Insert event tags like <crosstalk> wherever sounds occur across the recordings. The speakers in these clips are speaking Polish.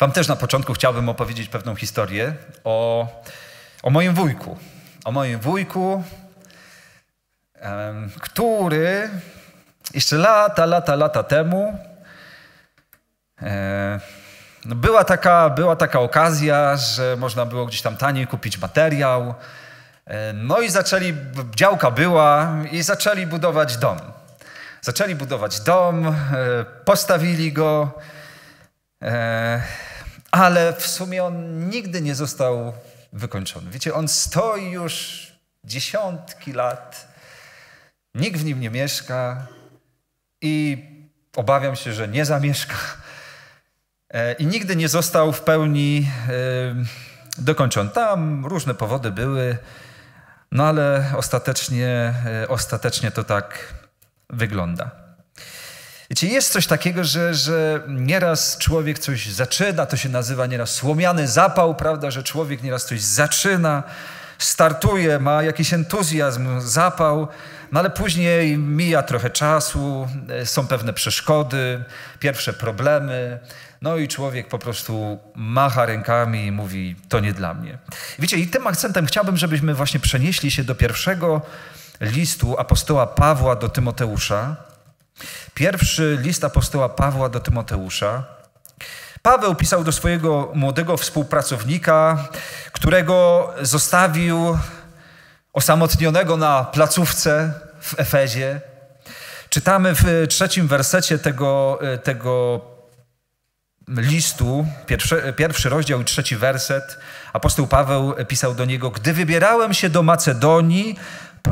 Wam też na początku chciałbym opowiedzieć pewną historię o, o moim wujku. O moim wujku, który jeszcze lata, lata, lata temu e, no była taka, była taka okazja, że można było gdzieś tam taniej kupić materiał. E, no i zaczęli, działka była i zaczęli budować dom. Zaczęli budować dom, e, postawili go, E, ale w sumie on nigdy nie został wykończony. Wiecie, on stoi już dziesiątki lat, nikt w nim nie mieszka i obawiam się, że nie zamieszka. E, I nigdy nie został w pełni e, dokończony. Tam różne powody były, no ale ostatecznie, ostatecznie to tak wygląda. Wiecie, jest coś takiego, że, że nieraz człowiek coś zaczyna, to się nazywa nieraz słomiany zapał, prawda, że człowiek nieraz coś zaczyna, startuje, ma jakiś entuzjazm, zapał, no ale później mija trochę czasu, e, są pewne przeszkody, pierwsze problemy, no i człowiek po prostu macha rękami i mówi, to nie dla mnie. Wiecie, i tym akcentem chciałbym, żebyśmy właśnie przenieśli się do pierwszego listu apostoła Pawła do Tymoteusza, Pierwszy list apostoła Pawła do Tymoteusza. Paweł pisał do swojego młodego współpracownika, którego zostawił osamotnionego na placówce w Efezie. Czytamy w trzecim wersecie tego, tego listu, pierwszy, pierwszy rozdział i trzeci werset, apostoł Paweł pisał do niego: Gdy wybierałem się do Macedonii,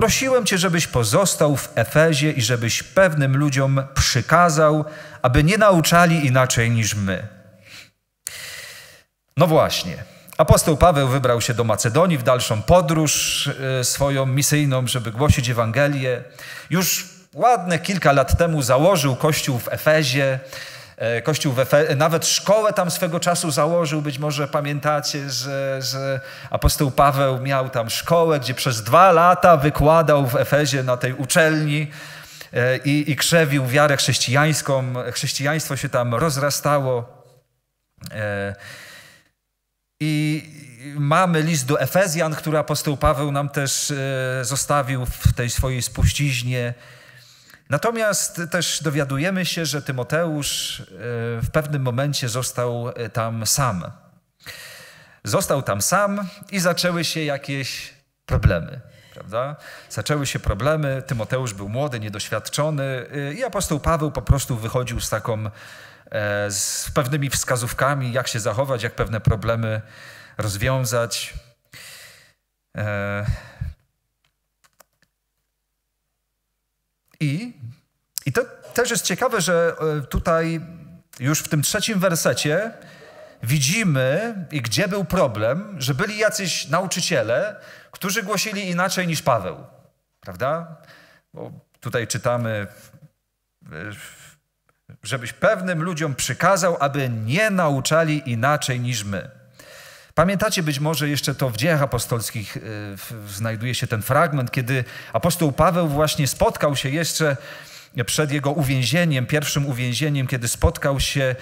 Prosiłem Cię, żebyś pozostał w Efezie i żebyś pewnym ludziom przykazał, aby nie nauczali inaczej niż my. No właśnie. Apostoł Paweł wybrał się do Macedonii w dalszą podróż e, swoją misyjną, żeby głosić Ewangelię. Już ładne kilka lat temu założył kościół w Efezie. E, Kościół Efe, nawet szkołę tam swego czasu założył, być może pamiętacie, że, że apostoł Paweł miał tam szkołę, gdzie przez dwa lata wykładał w Efezie na tej uczelni e, i, i krzewił wiarę chrześcijańską. Chrześcijaństwo się tam rozrastało. E, I mamy list do Efezjan, który apostoł Paweł nam też zostawił w tej swojej spuściźnie. Natomiast też dowiadujemy się, że Tymoteusz e, w pewnym momencie został e, tam sam. Został tam sam i zaczęły się jakieś problemy. Prawda? Zaczęły się problemy. Tymoteusz był młody, niedoświadczony e, i apostoł Paweł po prostu wychodził z taką, z pewnymi wskazówkami, jak się zachować, jak pewne problemy rozwiązać. I, i to też jest ciekawe, że e, tutaj już w tym trzecim wersecie widzimy, i gdzie był problem, że byli jacyś nauczyciele, którzy głosili inaczej niż Paweł. Prawda? Bo tutaj czytamy, e, żebyś pewnym ludziom przykazał, aby nie nauczali inaczej niż my. Pamiętacie być może jeszcze to w dziejach apostolskich y, znajduje się ten fragment, kiedy apostoł Paweł właśnie spotkał się jeszcze przed jego uwięzieniem, pierwszym uwięzieniem, kiedy spotkał się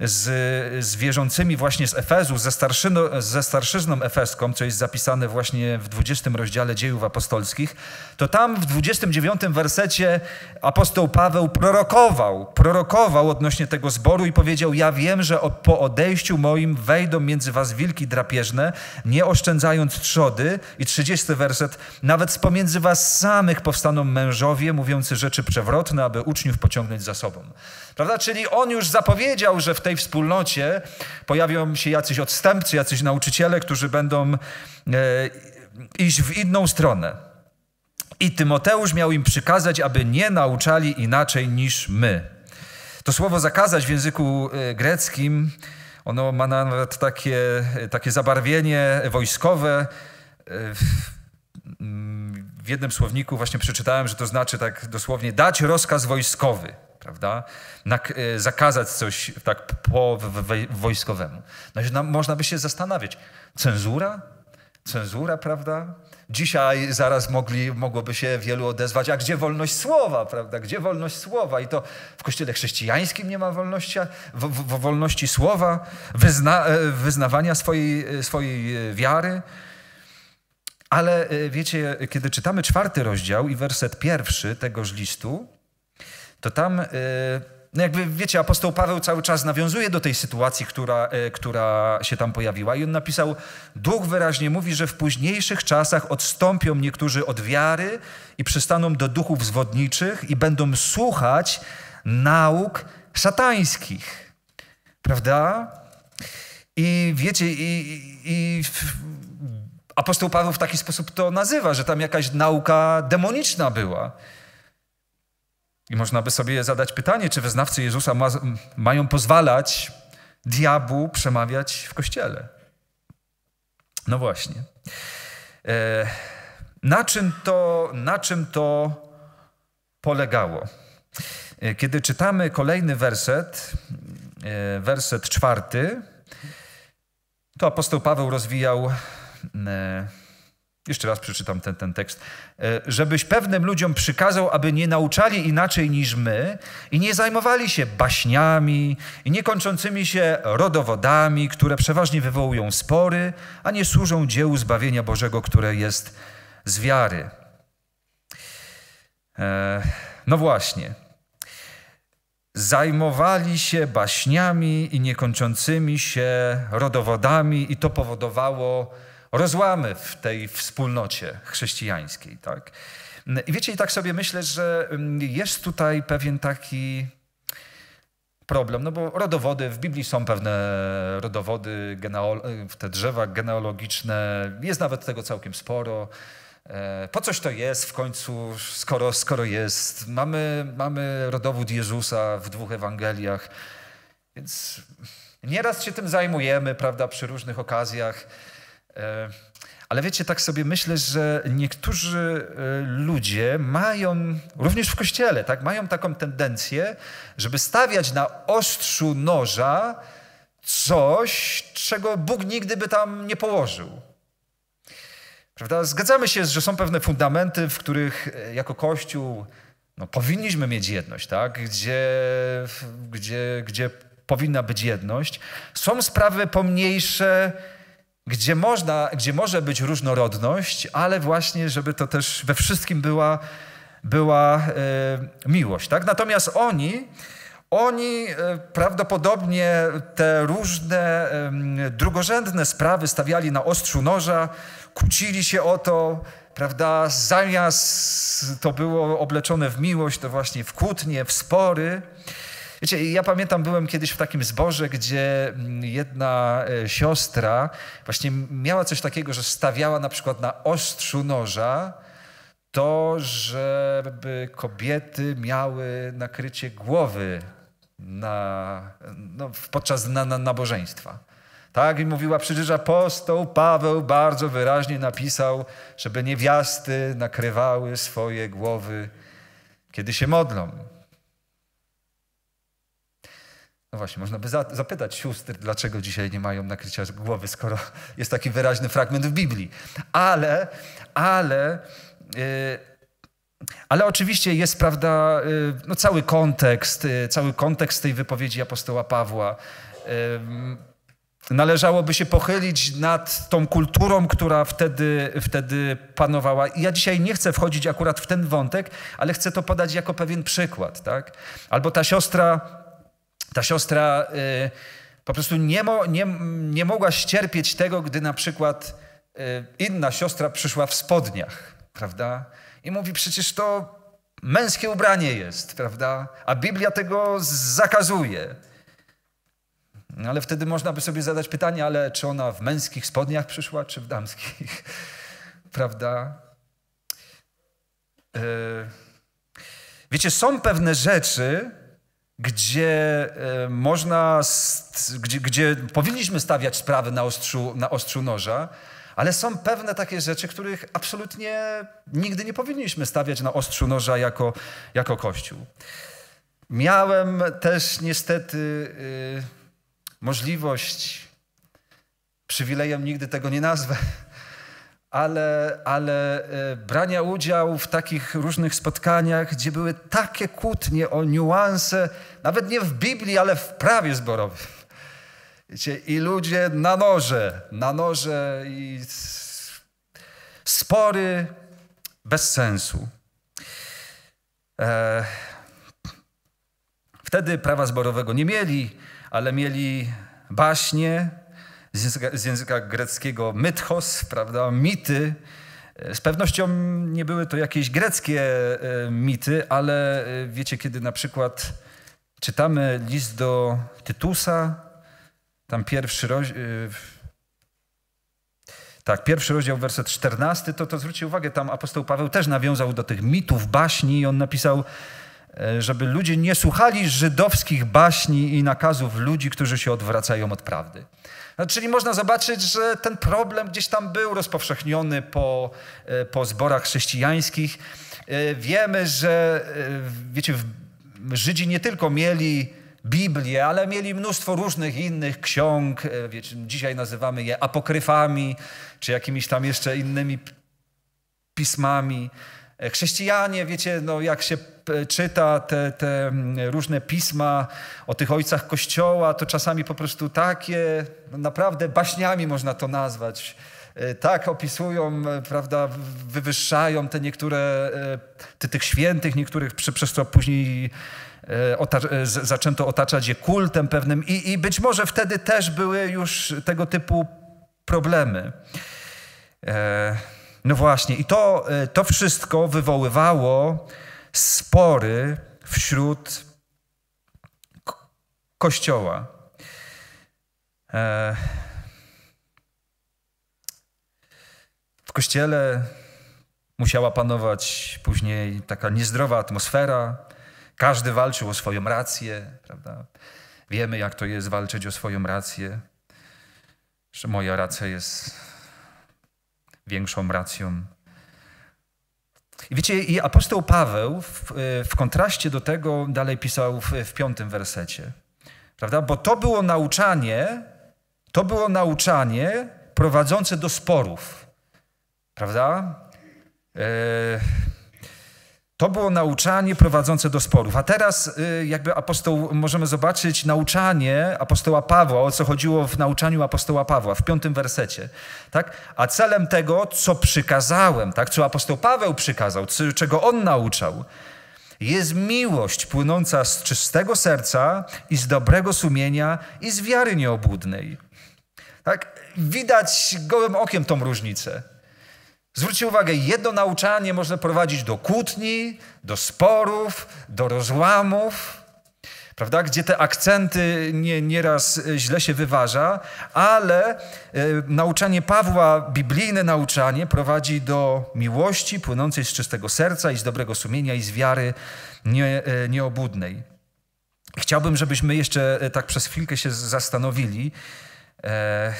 z, z wierzącymi właśnie z Efezu, ze, starszyno, ze starszyzną efeską, co jest zapisane właśnie w 20 rozdziale dziejów apostolskich, to tam w 29 wersecie apostoł Paweł prorokował, prorokował odnośnie tego zboru i powiedział, ja wiem, że po odejściu moim wejdą między was wilki drapieżne, nie oszczędzając trzody. I 30 werset, nawet pomiędzy was samych powstaną mężowie mówiący rzeczy przewrotne, aby uczniów pociągnąć za sobą. Prawda? Czyli on już zapowiedział, że w tej wspólnocie pojawią się jacyś odstępcy, jacyś nauczyciele, którzy będą e, iść w inną stronę. I Tymoteusz miał im przykazać, aby nie nauczali inaczej niż my. To słowo zakazać w języku e, greckim, ono ma nawet takie, e, takie zabarwienie wojskowe. E, mm, w jednym słowniku właśnie przeczytałem, że to znaczy tak dosłownie dać rozkaz wojskowy prawda? E, zakazać coś tak po wojskowemu. No, można by się zastanawiać, cenzura? Cenzura, prawda? Dzisiaj zaraz mogli, mogłoby się wielu odezwać, a gdzie wolność słowa, prawda? Gdzie wolność słowa? I to w kościele chrześcijańskim nie ma wolności, w, w, wolności słowa, wyzna, e, wyznawania swojej, e, swojej wiary. Ale wiecie, kiedy czytamy czwarty rozdział i werset pierwszy tegoż listu, to tam y, no jakby wiecie, apostoł Paweł cały czas nawiązuje do tej sytuacji, która, y, która się tam pojawiła i on napisał, Duch wyraźnie mówi, że w późniejszych czasach odstąpią niektórzy od wiary i przystaną do duchów zwodniczych i będą słuchać nauk szatańskich. Prawda? I wiecie, i, i apostoł Paweł w taki sposób to nazywa, że tam jakaś nauka demoniczna była. I można by sobie zadać pytanie, czy wyznawcy Jezusa ma, mają pozwalać diabłu przemawiać w kościele. No właśnie. E, na czym to, na czym to polegało? E, kiedy czytamy kolejny werset, e, werset czwarty, to apostoł Paweł rozwijał jeszcze raz przeczytam ten, ten tekst. E, żebyś pewnym ludziom przykazał, aby nie nauczali inaczej niż my i nie zajmowali się baśniami i niekończącymi się rodowodami, które przeważnie wywołują spory, a nie służą dziełu zbawienia Bożego, które jest z wiary. E, no właśnie. Zajmowali się baśniami i niekończącymi się rodowodami, i to powodowało, rozłamy w tej wspólnocie chrześcijańskiej. Tak? I wiecie, i tak sobie myślę, że mm, jest tutaj pewien taki problem, no bo rodowody, w Biblii są pewne rodowody, te drzewa genealogiczne, jest nawet tego całkiem sporo. E, po coś to jest w końcu, skoro, skoro jest. Mamy, mamy rodowód Jezusa w dwóch Ewangeliach, więc nieraz się tym zajmujemy, prawda, przy różnych okazjach. E, ale wiecie, tak sobie myślę, że niektórzy e, ludzie mają, również w kościele, tak, mają taką tendencję, żeby stawiać na ostrzu noża coś, czego Bóg nigdy by tam nie położył. Prawda? Zgadzamy się, że są pewne fundamenty, w których e, jako Kościół no, powinniśmy mieć jedność, tak? gdzie, gdzie, gdzie powinna być jedność. Są sprawy pomniejsze, gdzie, można, gdzie może być różnorodność, ale właśnie, żeby to też we wszystkim była, była e, miłość. Tak? Natomiast oni, oni e, prawdopodobnie te różne drugorzędne sprawy stawiali na ostrzu noża, kłócili się o to, prawda? Zamiast to było obleczone w miłość, to właśnie w kłótnie, w spory. Wiecie, ja pamiętam, byłem kiedyś w takim zborze, gdzie mm, jedna e, siostra właśnie miała coś takiego, że stawiała na przykład na ostrzu noża to, żeby kobiety miały nakrycie głowy na, no, podczas na, na nabożeństwa. Tak, i mówiła przecież apostoł Paweł bardzo wyraźnie napisał, żeby niewiasty nakrywały swoje głowy, kiedy się modlą. No właśnie, można by za, zapytać sióstr, dlaczego dzisiaj nie mają nakrycia głowy, skoro jest taki wyraźny fragment w Biblii. Ale, ale, yy, ale oczywiście jest, prawda, yy, no cały kontekst, yy, cały kontekst tej wypowiedzi apostoła Pawła. Y, należałoby się pochylić nad tą kulturą, która wtedy, wtedy panowała. I ja dzisiaj nie chcę wchodzić akurat w ten wątek, ale chcę to podać jako pewien przykład. Tak? Albo ta siostra ta siostra y, po prostu nie, mo, nie, nie mogła ścierpieć tego, gdy na przykład y, inna siostra przyszła w spodniach, prawda? I mówi, przecież to męskie ubranie jest, prawda? A Biblia tego zakazuje. No, ale wtedy można by sobie zadać pytanie, ale czy ona w męskich spodniach przyszła, czy w damskich? <laughs> Prawda? Y, wiecie, są pewne rzeczy, gdzie e, można, gdzie, gdzie powinniśmy stawiać sprawy na ostrzu, na ostrzu noża, ale są pewne takie rzeczy, których absolutnie nigdy nie powinniśmy stawiać na ostrzu noża jako, jako Kościół. Miałem też niestety y, możliwość, przywilejem nigdy tego nie nazwę, ale, ale e, brania udziału w takich różnych spotkaniach, gdzie były takie kłótnie o niuanse, nawet nie w Biblii, ale w prawie zborowym. Wiecie, I ludzie na noże, na noże i spory bez sensu. E... Wtedy prawa zborowego nie mieli, ale mieli baśnie, z języka, z języka greckiego mythos, prawda, mity. E, z pewnością nie były to jakieś greckie e, mity, ale e, wiecie, kiedy na przykład czytamy list do Tytusa, tam pierwszy rozdział, tak, pierwszy rozdział, werset 14, to, to zwróćcie uwagę, tam apostoł Paweł też nawiązał do tych mitów, baśni i on napisał, żeby ludzie nie słuchali żydowskich baśni i nakazów ludzi, którzy się odwracają od prawdy. No, czyli można zobaczyć, że ten problem gdzieś tam był rozpowszechniony po, e, po zborach chrześcijańskich. E, wiemy, że e, wiecie, Żydzi nie tylko mieli Biblię, ale mieli mnóstwo różnych innych ksiąg. Wiecie, dzisiaj nazywamy je apokryfami, czy jakimiś tam jeszcze innymi pismami. E, chrześcijanie, wiecie, no jak się e, czyta te, te mm, różne pisma o tych ojcach Kościoła, to czasami po prostu takie, no, naprawdę baśniami można to nazwać e, tak opisują, prawda, wywyższają te niektóre, te, tych świętych, niektórych przez co później zaczęto otaczać je kultem pewnym I, i być może wtedy też były już tego typu problemy. E no właśnie, i to, y, to wszystko wywoływało spory wśród kościoła. E, w kościele musiała panować później taka niezdrowa atmosfera. Każdy walczył o swoją rację, prawda? Wiemy, jak to jest walczyć o swoją rację. Że moja racja jest większą racją. I wiecie, i apostoł Paweł w, w kontraście do tego dalej pisał w, w piątym wersecie. Prawda? Bo to było nauczanie, to było nauczanie prowadzące do sporów. Prawda? Yy to było nauczanie prowadzące do sporów. A teraz y, jakby apostoł, możemy zobaczyć nauczanie apostoła Pawła, o co chodziło w nauczaniu apostoła Pawła w piątym wersecie. Tak? A celem tego, co przykazałem, tak? co apostoł Paweł przykazał, co, czego on nauczał, jest miłość płynąca z czystego serca i z dobrego sumienia i z wiary nieobłudnej. Tak? Widać gołym okiem tą różnicę. Zwróćcie uwagę, jedno nauczanie może prowadzić do kłótni, do sporów, do rozłamów, prawda? gdzie te akcenty nie, nieraz e, źle się wyważa, ale e, nauczanie Pawła, biblijne nauczanie, prowadzi do miłości płynącej z czystego serca i z dobrego sumienia i z wiary nie, e, nieobudnej. Chciałbym, żebyśmy jeszcze tak przez chwilkę się zastanowili. E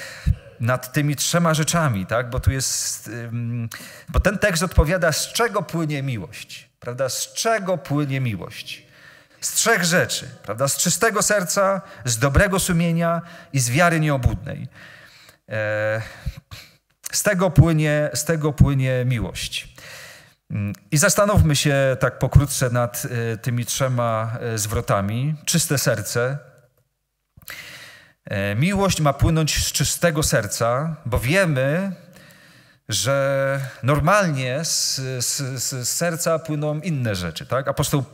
nad tymi trzema rzeczami, tak? bo tu jest, bo ten tekst odpowiada, z czego płynie miłość, prawda? Z czego płynie miłość? Z trzech rzeczy, prawda? Z czystego serca, z dobrego sumienia i z wiary nieobudnej. E, z tego płynie, z tego płynie miłość. I zastanówmy się tak pokrótce nad e, tymi trzema e, zwrotami. Czyste serce, E, miłość ma płynąć z czystego serca, bo wiemy, że normalnie z, z, z, serca płyną inne rzeczy. Tak? Apostoł,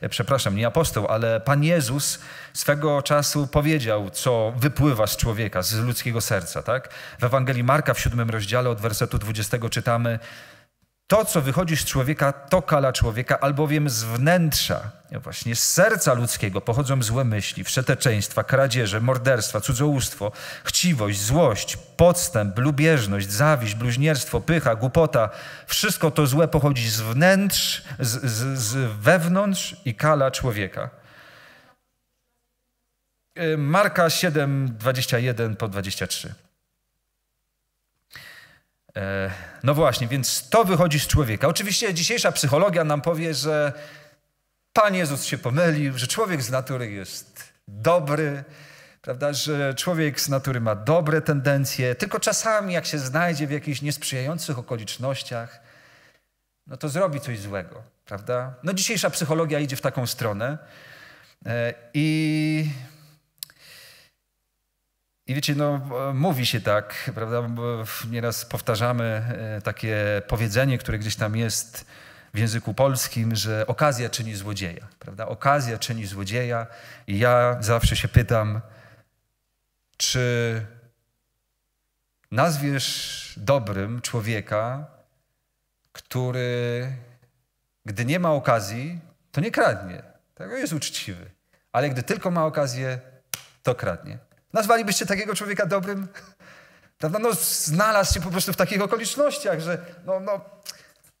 e, przepraszam, nie apostoł, ale Pan Jezus swego czasu powiedział, co wypływa z człowieka, z ludzkiego serca. Tak? W Ewangelii Marka w siódmym rozdziale od wersetu 20 czytamy, to, co wychodzi z człowieka, to kala człowieka, albowiem z wnętrza, właśnie z serca ludzkiego pochodzą złe myśli, wszeteczeństwa, kradzieże, morderstwa, cudzołóstwo, chciwość, złość, podstęp, lubieżność, zawiść, bluźnierstwo, pycha, głupota. Wszystko to złe pochodzi z wnętrz, z, z, z wewnątrz i kala człowieka. Y, Marka 7, 21 po 23. E, no właśnie, więc to wychodzi z człowieka. Oczywiście dzisiejsza psychologia nam powie, że Pan Jezus się pomylił, że człowiek z natury jest dobry, prawda, że człowiek z natury ma dobre tendencje, tylko czasami jak się znajdzie w jakichś niesprzyjających okolicznościach, no to zrobi coś złego, prawda? No dzisiejsza psychologia idzie w taką stronę e, i i wiecie, no, mówi się tak, prawda? Nieraz powtarzamy e, takie powiedzenie, które gdzieś tam jest w języku polskim, że okazja czyni złodzieja, prawda? Okazja czyni złodzieja. I ja zawsze się pytam, czy nazwiesz dobrym człowieka, który, gdy nie ma okazji, to nie kradnie. Tego tak? jest uczciwy. Ale gdy tylko ma okazję, to kradnie. Nazwalibyście takiego człowieka dobrym? Prawda? No, znalazł się po prostu w takich okolicznościach, że no, no,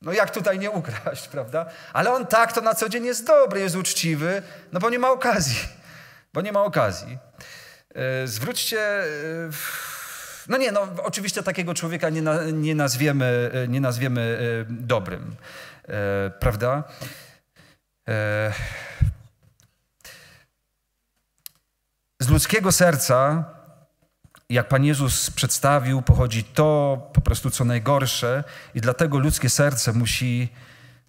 no jak tutaj nie ukraść, <laughs> prawda? Ale on tak to na co dzień jest dobry, jest uczciwy, no bo nie ma okazji. Bo nie ma okazji. E, zwróćcie. E, no nie, no oczywiście takiego człowieka nie, na, nie, nazwiemy, e, nie nazwiemy dobrym, prawda? Z ludzkiego serca, jak Pan Jezus przedstawił, pochodzi to po prostu co najgorsze, i dlatego ludzkie serce musi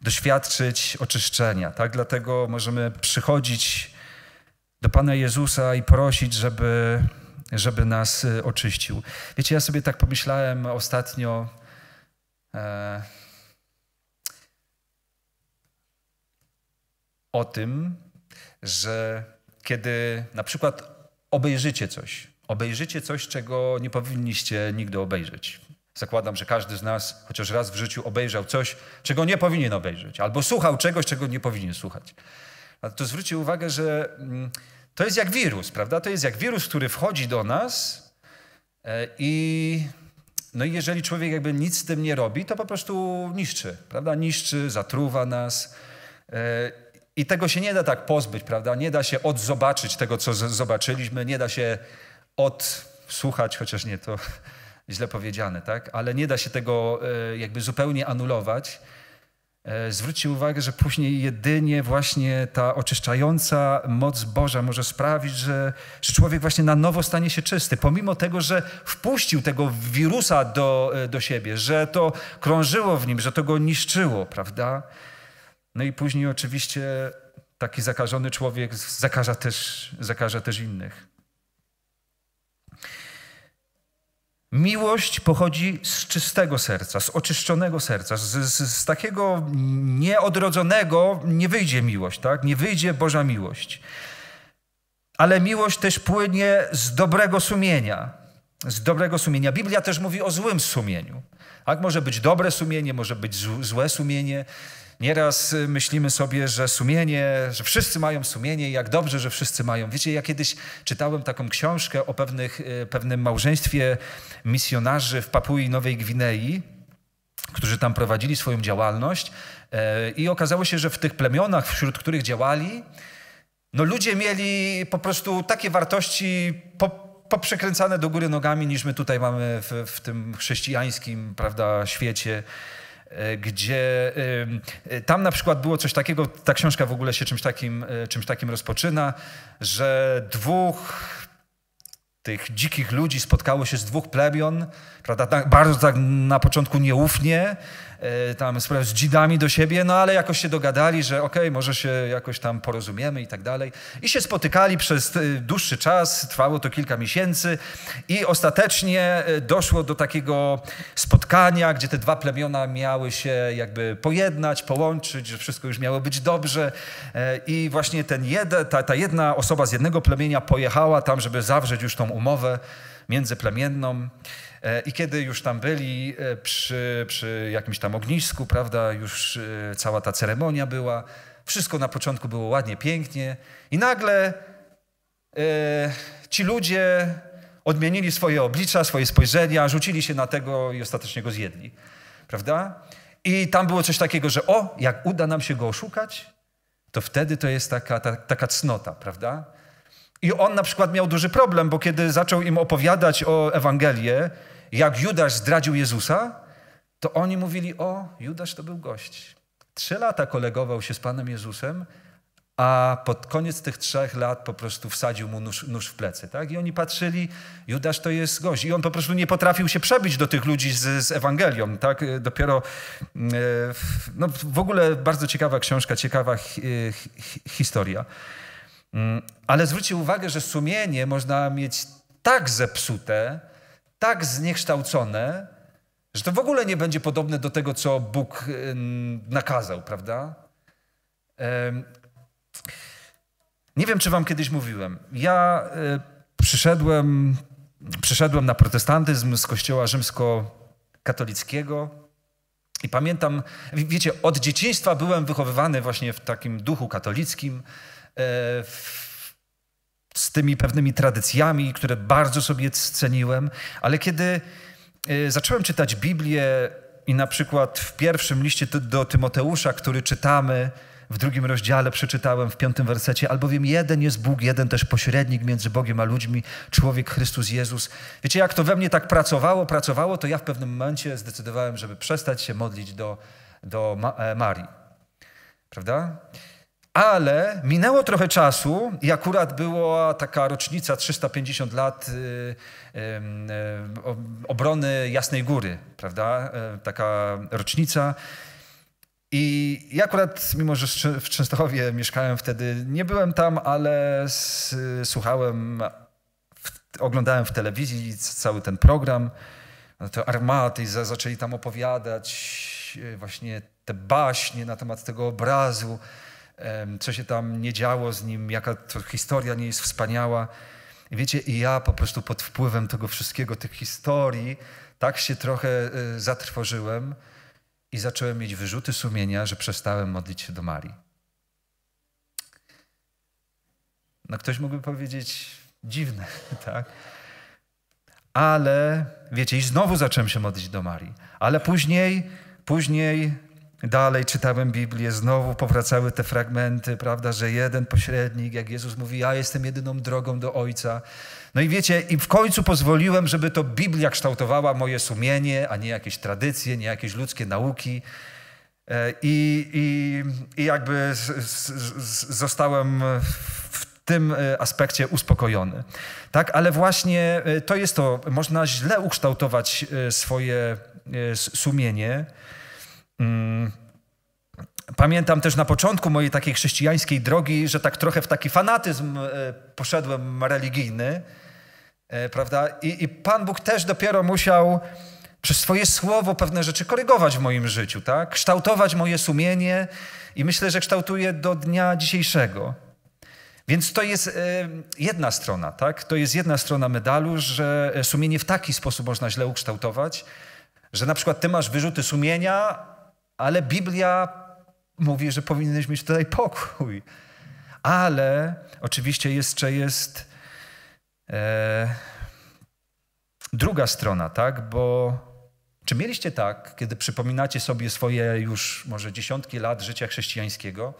doświadczyć oczyszczenia. Tak? Dlatego możemy przychodzić do Pana Jezusa i prosić, żeby, żeby nas y, oczyścił. Wiecie, ja sobie tak pomyślałem ostatnio. E, o tym, że kiedy na przykład obejrzycie coś. Obejrzycie coś, czego nie powinniście nigdy obejrzeć. Zakładam, że każdy z nas chociaż raz w życiu obejrzał coś, czego nie powinien obejrzeć, albo słuchał czegoś, czego nie powinien słuchać. A to zwróćcie uwagę, że mm, to jest jak wirus, prawda? To jest jak wirus, który wchodzi do nas e, i no i jeżeli człowiek jakby nic z tym nie robi, to po prostu niszczy, prawda? Niszczy, zatruwa nas. E, i tego się nie da tak pozbyć, prawda? Nie da się odzobaczyć tego, co zobaczyliśmy, nie da się odsłuchać, chociaż nie to <laughs> źle powiedziane, tak? Ale nie da się tego e, jakby zupełnie anulować. E, zwróćcie uwagę, że później jedynie właśnie ta oczyszczająca moc Boża może sprawić, że, że człowiek właśnie na nowo stanie się czysty, pomimo tego, że wpuścił tego wirusa do, e, do siebie, że to krążyło w nim, że to go niszczyło, prawda? No i później oczywiście taki zakażony człowiek zakaża też, zakaża też innych. Miłość pochodzi z czystego serca, z oczyszczonego serca, z, z, z, takiego nieodrodzonego nie wyjdzie miłość, tak? Nie wyjdzie Boża miłość. Ale miłość też płynie z dobrego sumienia. Z dobrego sumienia. Biblia też mówi o złym sumieniu. Tak? Może być dobre sumienie, może być złe sumienie. Nieraz y, myślimy sobie, że sumienie, że wszyscy mają sumienie i jak dobrze, że wszyscy mają. Wiecie, ja kiedyś czytałem taką książkę o pewnych, y, pewnym małżeństwie misjonarzy w Papui Nowej Gwinei, którzy tam prowadzili swoją działalność e, i okazało się, że w tych plemionach, wśród których działali, no ludzie mieli po prostu takie wartości poprzekręcane do góry nogami, niż my tutaj mamy w, w tym chrześcijańskim prawda, świecie. E, gdzie e, tam na przykład było coś takiego, ta książka w ogóle się czymś takim, e, czymś takim rozpoczyna, że dwóch tych dzikich ludzi spotkało się z dwóch plebion, prawda, tak, bardzo tak na początku nieufnie, E, tam spraw z dzidami do siebie, no ale jakoś się dogadali, że okej, okay, może się jakoś tam porozumiemy i tak dalej. I się spotykali przez e, dłuższy czas, trwało to kilka miesięcy i ostatecznie e, doszło do takiego spotkania, gdzie te dwa plemiona miały się jakby pojednać, połączyć, że wszystko już miało być dobrze i właśnie ten jed, ta, ta jedna osoba z jednego plemienia pojechała tam, żeby zawrzeć już tą umowę międzyplemienną. E, I kiedy już tam byli e, przy, przy jakimś tam ognisku, prawda, już e, cała ta ceremonia była, wszystko na początku było ładnie, pięknie, i nagle e, ci ludzie odmienili swoje oblicza, swoje spojrzenia, rzucili się na tego i ostatecznie go zjedli. Prawda? I tam było coś takiego, że o, jak uda nam się go oszukać, to wtedy to jest taka, ta, taka cnota, prawda? I on na przykład miał duży problem, bo kiedy zaczął im opowiadać o Ewangelię, jak Judasz zdradził Jezusa, to oni mówili, o, Judasz to był gość. Trzy lata kolegował się z Panem Jezusem, a pod koniec tych trzech lat po prostu wsadził mu nóż, nóż, w plecy. Tak? I oni patrzyli, Judasz to jest gość. I on po prostu nie potrafił się przebić do tych ludzi z, z Ewangelią. Tak? E, dopiero e, no, w ogóle bardzo ciekawa książka, ciekawa e, historia. Mm, ale zwróćcie uwagę, że sumienie można mieć tak zepsute, tak zniekształcone, że to w ogóle nie będzie podobne do tego, co Bóg y, nakazał, prawda? Nie wiem, czy wam kiedyś mówiłem. Ja y, przyszedłem, przyszedłem na protestantyzm z kościoła rzymskokatolickiego i pamiętam, wiecie, od dzieciństwa byłem wychowywany właśnie w takim duchu katolickim, e, w z tymi pewnymi tradycjami, które bardzo sobie ceniłem, ale kiedy e, zacząłem czytać Biblię i na przykład w pierwszym liście do Tymoteusza, który czytamy, w drugim rozdziale przeczytałem w piątym wersecie, albowiem jeden jest Bóg, jeden też pośrednik między Bogiem a ludźmi, człowiek Chrystus Jezus. Wiecie, jak to we mnie tak pracowało, pracowało, to ja w pewnym momencie zdecydowałem, żeby przestać się modlić do, do e, Marii. Prawda? Ale minęło trochę czasu i akurat była taka rocznica 350 lat y, y, obrony Jasnej Góry, prawda? E, taka rocznica. I ja akurat, mimo że w Częstochowie mieszkałem wtedy, nie byłem tam, ale słuchałem, oglądałem w telewizji cały ten program, no te armaty i zaczęli tam opowiadać e, właśnie te baśnie na temat tego obrazu co się tam nie działo z nim, jaka to historia nie jest wspaniała. I wiecie, i ja po prostu pod wpływem tego wszystkiego, tych historii, tak się trochę y, zatrwożyłem i zacząłem mieć wyrzuty sumienia, że przestałem modlić się do Marii. No ktoś mógłby powiedzieć dziwne, <laughs> tak? Ale wiecie, i znowu zacząłem się modlić do Marii. Ale później, później Dalej czytałem Biblię, znowu powracały te fragmenty, prawda, że jeden pośrednik, jak Jezus mówi, ja jestem jedyną drogą do Ojca. No i wiecie, i w końcu pozwoliłem, żeby to Biblia kształtowała moje sumienie, a nie jakieś tradycje, nie jakieś ludzkie nauki. E, I, i, i jakby z, z, z, zostałem w tym e, aspekcie uspokojony. Tak, ale właśnie e, to jest to, można źle ukształtować swoje sumienie Mm, pamiętam też na początku mojej takiej chrześcijańskiej drogi, że tak trochę w taki fanatyzm e, poszedłem religijny, e, prawda? I, i Pan Bóg też dopiero musiał przez swoje słowo pewne rzeczy korygować w moim życiu, tak? Kształtować moje sumienie i myślę, że kształtuje do dnia dzisiejszego. Więc to jest e, jedna strona, tak? To jest jedna strona medalu, że sumienie w taki sposób można źle ukształtować, że na przykład ty masz wyrzuty sumienia, ale Biblia mówi, że powinieneś mieć tutaj pokój. Ale oczywiście jeszcze jest e, druga strona, tak? Bo czy mieliście tak, kiedy przypominacie sobie swoje już może dziesiątki lat życia chrześcijańskiego,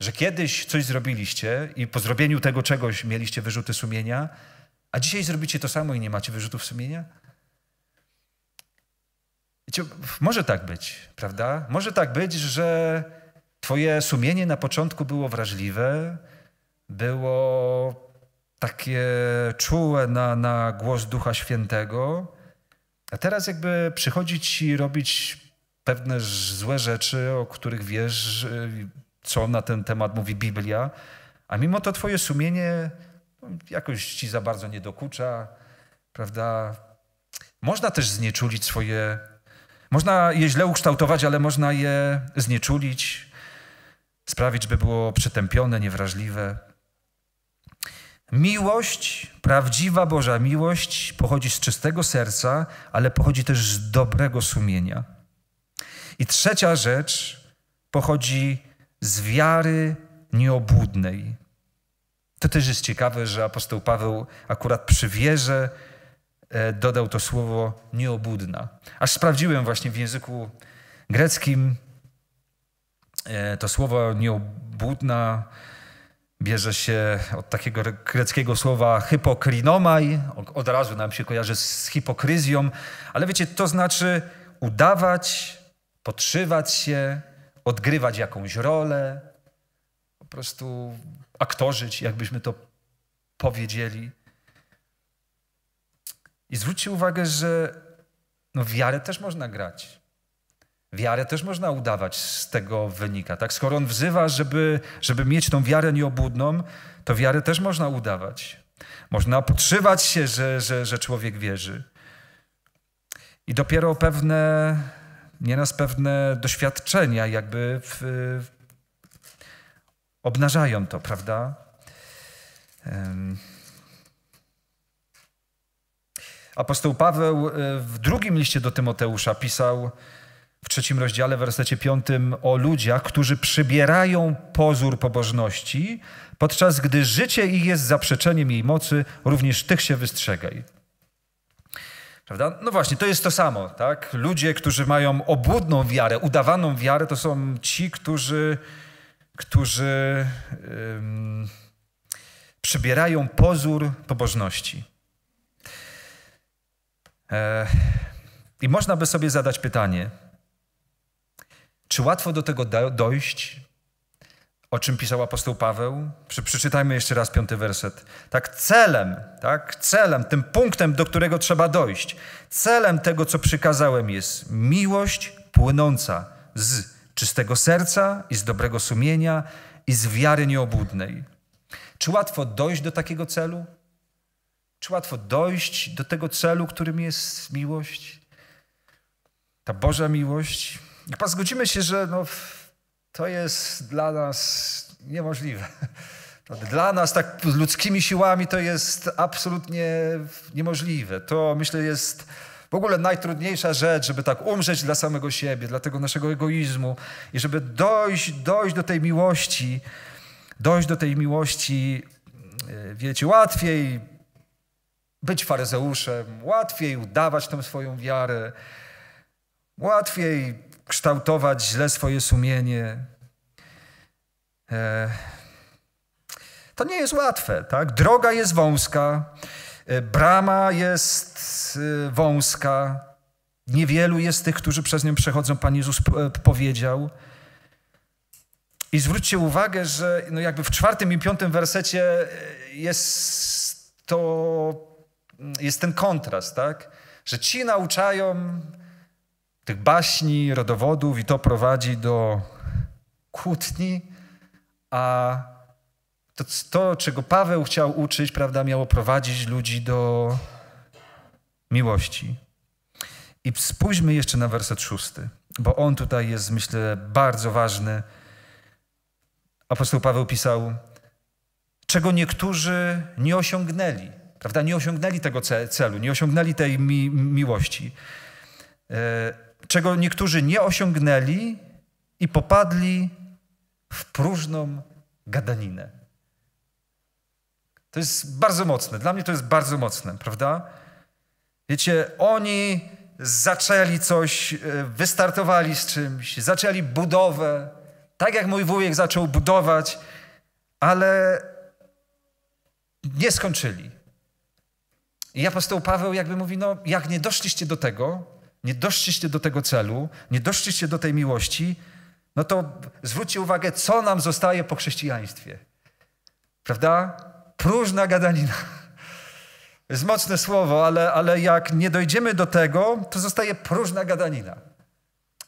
że kiedyś coś zrobiliście i po zrobieniu tego czegoś mieliście wyrzuty sumienia, a dzisiaj zrobicie to samo i nie macie wyrzutów sumienia? Wiecie, może tak być, prawda? Może tak być, że Twoje sumienie na początku było wrażliwe, było takie czułe na, na głos Ducha Świętego, a teraz jakby przychodzi Ci robić pewne złe rzeczy, o których wiesz, co na ten temat mówi Biblia, a mimo to Twoje sumienie no, jakoś Ci za bardzo nie dokucza, prawda? Można też znieczulić swoje można je źle ukształtować, ale można je znieczulić, sprawić, by było przetępione, niewrażliwe. Miłość, prawdziwa Boża miłość pochodzi z czystego serca, ale pochodzi też z dobrego sumienia. I trzecia rzecz pochodzi z wiary nieobłudnej. To też jest ciekawe, że apostoł Paweł akurat przy wierze E, dodał to słowo nieobudna. Aż sprawdziłem właśnie w języku greckim e, to słowo nieobudna bierze się od takiego greckiego słowa hypokrinomaj, od razu nam się kojarzy z hipokryzją, ale wiecie, to znaczy udawać, podszywać się, odgrywać jakąś rolę, po prostu aktorzyć, jakbyśmy to powiedzieli. I zwróćcie uwagę, że no wiarę też można grać. Wiarę też można udawać z tego wynika. Tak? Skoro on wzywa, żeby, żeby mieć tą wiarę nieobudną, to wiarę też można udawać. Można podszywać się, że, że, że człowiek wierzy. I dopiero pewne, nieraz pewne doświadczenia jakby w, w, obnażają to, prawda? Um. Apostoł Paweł y, w drugim liście do Tymoteusza pisał w trzecim rozdziale, w wersecie piątym, o ludziach, którzy przybierają pozór pobożności, podczas gdy życie ich jest zaprzeczeniem jej mocy, również tych się wystrzegaj. Prawda? No właśnie, to jest to samo. Tak? Ludzie, którzy mają obłudną wiarę, udawaną wiarę, to są ci, którzy, którzy um, przybierają pozór pobożności. Eee, I można by sobie zadać pytanie, czy łatwo do tego dojść, o czym pisał apostoł Paweł? Przeczytajmy jeszcze raz piąty werset. Tak, celem, tak, celem, tym punktem, do którego trzeba dojść, celem tego, co przykazałem, jest miłość płynąca z czystego serca i z dobrego sumienia i z wiary nieobudnej. Czy łatwo dojść do takiego celu? Czy łatwo dojść do tego celu, którym jest miłość? Ta Boża miłość? Chyba zgodzimy się, że no, to jest dla nas niemożliwe. <laughs> Dla nas, tak ludzkimi siłami, to jest absolutnie niemożliwe. To myślę jest w ogóle najtrudniejsza rzecz, żeby tak umrzeć dla samego siebie, dla tego naszego egoizmu i żeby dojść, dojść do tej miłości, dojść do tej miłości, e, wiecie, łatwiej być faryzeuszem, łatwiej udawać tę swoją wiarę, łatwiej kształtować źle swoje sumienie. E, to nie jest łatwe, tak? Droga jest wąska, e, brama jest e, wąska. Niewielu jest tych, którzy przez nią przechodzą, Pan Jezus powiedział. I zwróćcie uwagę, że no jakby w czwartym i piątym wersecie jest to jest ten kontrast, tak? Że ci nauczają tych baśni, rodowodów i to prowadzi do kłótni, a to, to czego Paweł chciał uczyć, prawda, miało prowadzić ludzi do miłości. I spójrzmy jeszcze na werset szósty, bo on tutaj jest, myślę, bardzo ważny. Apostoł Paweł pisał, czego niektórzy nie osiągnęli Prawda? Nie osiągnęli tego celu, nie osiągnęli tej mi miłości. E, czego niektórzy nie osiągnęli i popadli w próżną gadaninę. To jest bardzo mocne. Dla mnie to jest bardzo mocne, prawda? Wiecie, oni zaczęli coś, e, wystartowali z czymś, zaczęli budowę, tak jak mój wujek zaczął budować, ale nie skończyli. I apostoł Paweł jakby mówi, no jak nie doszliście do tego, nie doszliście do tego celu, nie doszliście do tej miłości, no to zwróćcie uwagę, co nam zostaje po chrześcijaństwie. Prawda? Próżna gadanina. Jest mocne słowo, ale, ale jak nie dojdziemy do tego, to zostaje próżna gadanina.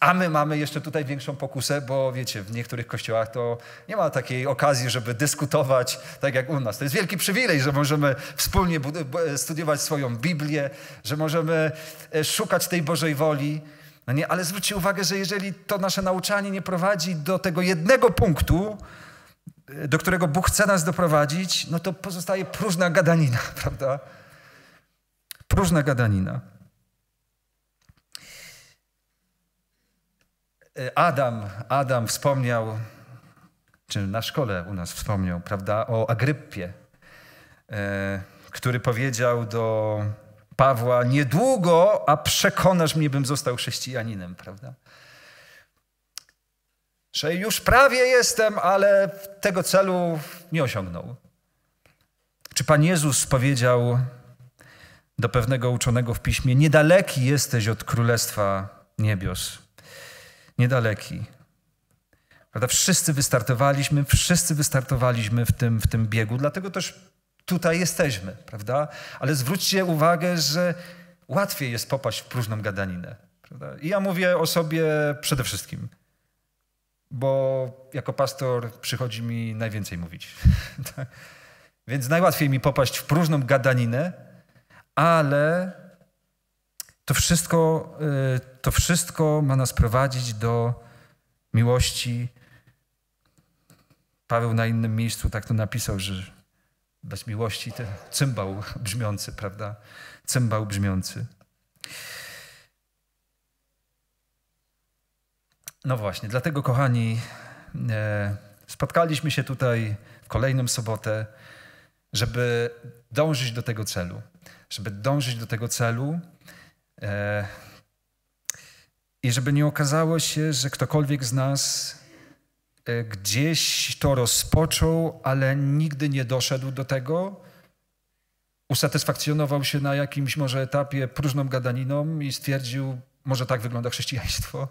A my mamy jeszcze tutaj większą pokusę, bo wiecie, w niektórych kościołach to nie ma takiej okazji, żeby dyskutować tak jak u nas. To jest wielki przywilej, że możemy wspólnie studiować swoją Biblię, że możemy e, szukać tej Bożej woli. No nie, ale zwróćcie uwagę, że jeżeli to nasze nauczanie nie prowadzi do tego jednego punktu, e, do którego Bóg chce nas doprowadzić, no to pozostaje próżna gadanina, <laughs> prawda? Próżna gadanina. E, Adam, Adam wspomniał, czy na szkole u nas wspomniał, prawda, o Agryppie, e, który powiedział do Pawła, niedługo, a przekonasz mnie, bym został chrześcijaninem, prawda? Że już prawie jestem, ale tego celu nie osiągnął. Czy Pan Jezus powiedział do pewnego uczonego w piśmie: Niedaleki jesteś od Królestwa Niebios? niedaleki. Prawda? Wszyscy wystartowaliśmy, wszyscy wystartowaliśmy w tym, w tym biegu, dlatego też tutaj jesteśmy, prawda? Ale zwróćcie uwagę, że łatwiej jest popaść w próżną gadaninę. Prawda? I ja mówię o sobie przede wszystkim, bo jako pastor przychodzi mi najwięcej mówić. <laughs> Tak. Więc najłatwiej mi popaść w próżną gadaninę, ale to wszystko, y, to wszystko ma nas prowadzić do miłości. Paweł na innym miejscu tak to napisał, że bez miłości ten cymbał brzmiący, prawda? Cymbał brzmiący. No właśnie, dlatego kochani, e, spotkaliśmy się tutaj w kolejną sobotę, żeby dążyć do tego celu. Żeby dążyć do tego celu, E, I żeby nie okazało się, że ktokolwiek z nas e, gdzieś to rozpoczął, ale nigdy nie doszedł do tego, usatysfakcjonował się na jakimś może etapie próżną gadaniną i stwierdził, może tak wygląda chrześcijaństwo,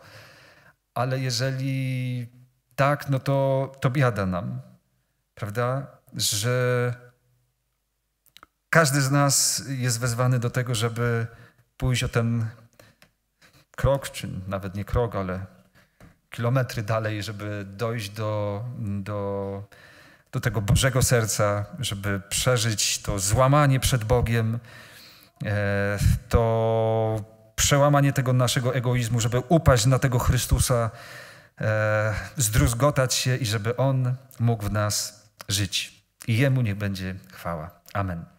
ale jeżeli tak, no to, to biada nam, prawda? Że każdy z nas jest wezwany do tego, żeby pójść o ten krok, czy nawet nie krok, ale kilometry dalej, żeby dojść do, do, do tego Bożego serca, żeby przeżyć to złamanie przed Bogiem, e, to przełamanie tego naszego egoizmu, żeby upaść na tego Chrystusa, e, zdruzgotać się i żeby On mógł w nas żyć. I Jemu niech będzie chwała. Amen.